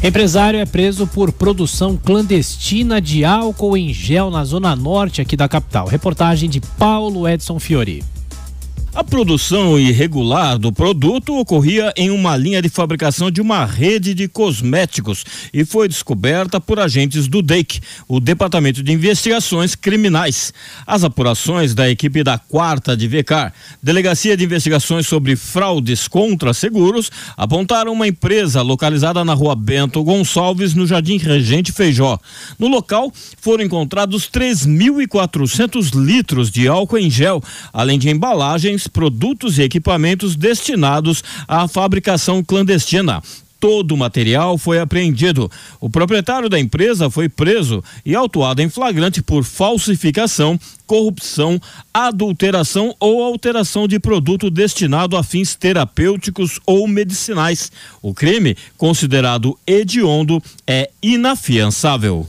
Empresário é preso por produção clandestina de álcool em gel na zona norte aqui da capital. Reportagem de Paulo Edson Fiori. A produção irregular do produto ocorria em uma linha de fabricação de uma rede de cosméticos e foi descoberta por agentes do DEIC, o Departamento de Investigações Criminais. As apurações da equipe da quarta de VECAR, Delegacia de Investigações sobre Fraudes contra Seguros, apontaram uma empresa localizada na rua Bento Gonçalves, no Jardim Regente Feijó. No local foram encontrados 3.400 litros de álcool em gel, além de embalagens bens, produtos e equipamentos destinados à fabricação clandestina todo o material foi apreendido. O proprietário da empresa foi preso e autuado em flagrante por falsificação, corrupção, adulteração ou alteração de produto destinado a fins terapêuticos ou medicinais. O crime, considerado hediondo, é inafiançável.